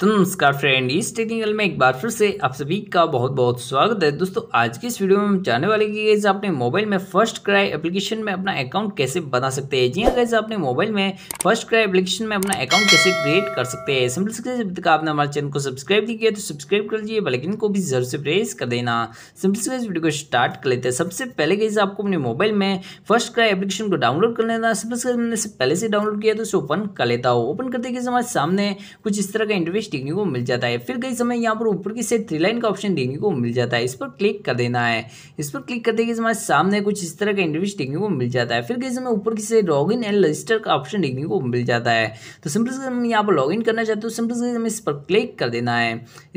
तो नमस्कार फ्रेंड इस टेक्निकल में एक बार फिर से आप सभी का बहुत बहुत स्वागत है दोस्तों आज की इस वीडियो में हम जानने वाले कि गैस आपने मोबाइल में फर्स्ट क्राई एप्लीकेशन में अपना अकाउंट कैसे बना सकते हैं जी हाँ गैस आपने मोबाइल में फर्स्ट क्राई एप्लीकेशन में अपना अकाउंट कैसे क्रिएट कर सकते हैं सिंपल से जब तक आपने हमारे चैनल को सब्सक्राइब नहीं किया तो सब्सक्राइब कर लीजिए बेलाइकन को भी जरूर से प्रेस कर देना सिंपल से वीडियो को स्टार्ट कर लेते हैं सबसे पहले गैस आपको अपने मोबाइल में फर्स्ट क्राई एप्लीकेशन को डाउनलोड कर लेना सिंपल से मैंने पहले से डाउनलोड किया तो उसे ओपन कर लेता हूँ ओपन करते गए हमारे सामने कुछ इस तरह का इंटरव्यू देखने को मिल जाता है फिर कई समय यहाँ पर ऊपर की साइड थ्री लाइन का ऑप्शन देखने को मिल जाता है इस पर क्लिक कर देना है इस पर क्लिक करते ही हमारे सामने कुछ इस तरह का इंटरव्यूज देखने को मिल जाता है फिर कई समय ऊपर की लॉग इन एंड रजिस्टर का ऑप्शन देखने को मिल जाता है तो सिंपल से हम यहाँ पर लॉगिन करना चाहते हो तो सिंपल से हमें इस पर क्लिक कर देना है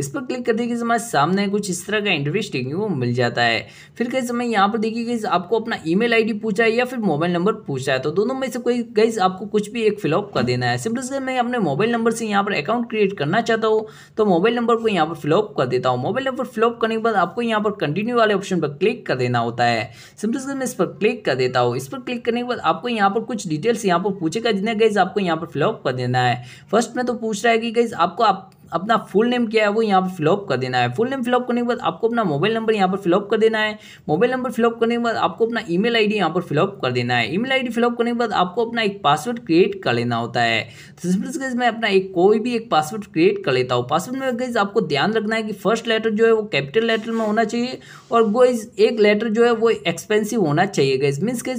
इस पर क्लिक करते ही हमारे सामने कुछ इस तरह का इंटरव्यूज देखने को मिल जाता है फिर कई समय यहाँ पर देखिए गई आपको अपना ईमेल आईडी पूछा है या फिर मोबाइल नंबर पूछा है तो दोनों में से कोई गई आपको कुछ भी एक फिलअप कर देना है सिंपल से मैं अपने मोबाइल नंबर से यहाँ पर अकाउंट क्रिएट करना करना चाहता हो तो मोबाइल नंबर को यहाँ पर फ्लॉप कर देता हूँ मोबाइल नंबर फ्लॉप करने के बाद आपको यहाँ पर कंटिन्यू वाले ऑप्शन पर क्लिक कर देना होता है सिंपल मैं इस पर क्लिक कर देता हूँ इस पर क्लिक करने के बाद आपको यहाँ पर कुछ डिटेल्स यहाँ पर पूछेगा जितने गैस आपको यहाँ पर फ्लॉप कर देना है फर्स्ट में तो पूछ रहा है कि गैस आपको आप अपना फुल नेम क्या है वो यहाँ पर फिलअप कर देना है फुल नेम फिलअप करने के बाद आपको अपना मोबाइल नंबर यहाँ पर फिलअप कर देना है मोबाइल नंबर फिलअप करने के बाद आपको अपना ई मेल यहाँ पर फिलअप कर देना है ईमेल आईडी फिलअप करने के बाद आपको अपना एक पासवर्ड क्रिएट कर लेना होता है तो मैं अपना एक कोई भी एक पासवर्ड क्रिएट कर लेता हूँ पासवर्ड में गैस आपको ध्यान रखना है कि फर्स्ट लेटर जो है वो कैपिटल लेटर में होना चाहिए और गोइज एक लेटर जो है वो एक्सपेंसिव होना चाहिए गई मीन्स के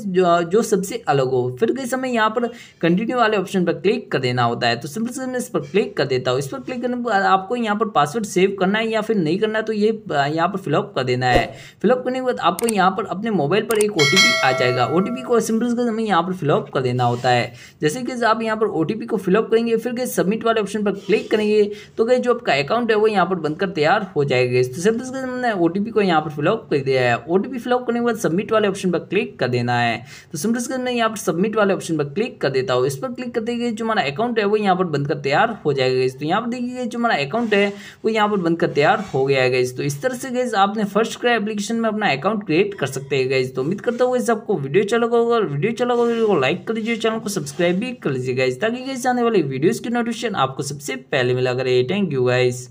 जो सबसे अलग हो फिर गई समय यहाँ पर कंटिन्यू वाले ऑप्शन पर क्लिक कर देना होता है तो सिंपल से मैं इस पर क्लिक कर देता हूँ इस पर क्लिक करने आपको यहाँ पर पासवर्ड सेव करना है या फिर नहीं करना है तो ये यहाँ पर फिलअप कर देना है फिलअप करने के बाद आपको यहाँ पर अपने मोबाइल पर एक ओ आ जाएगा ओ को सिंपल से हमें यहाँ पर फिलअप कर देना होता है जैसे कि आप यहाँ पर ओ को फिलअप करेंगे फिर गए सबमिट वाले ऑप्शन पर क्लिक करेंगे तो गए जो आपका अकाउंट है वो यहाँ पर बनकर तैयार हो जाएगा तो सिंपल से हमने ओ को यहाँ पर फिलअप कर दिया है ओ टी फिलअप करने के बाद सबमिट वाले ऑप्शन पर क्लिक कर देना है तो सिंपल से मैं यहाँ पर सबमिट वाले ऑप्शन पर क्लिक कर देता हूँ इस पर क्लिक करते गए जो हमारा अकाउंट है वो यहाँ पर बनकर तैयार हो जाएगा तो यहाँ पर देखिए गई जो हमारा अकाउंट है वो यहाँ पर बनकर तैयार हो गया है गैस तो इस तरह से गैस आपने फर्स्ट क्राई एप्लीकेशन में अपना अकाउंट क्रिएट कर सकते हैं गैस तो उम्मीद करता हूँ आपको वीडियो चला अच्छा होगा वीडियो चला अच्छा होगा वीडियो को लाइक कर लीजिए चैनल को सब्सक्राइब भी कर लीजिए गाइज ताकि गाइज आने वाले वीडियोज़ की नोटिफिकेशन आपको सबसे पहले मिला करे थैंक यू गाइज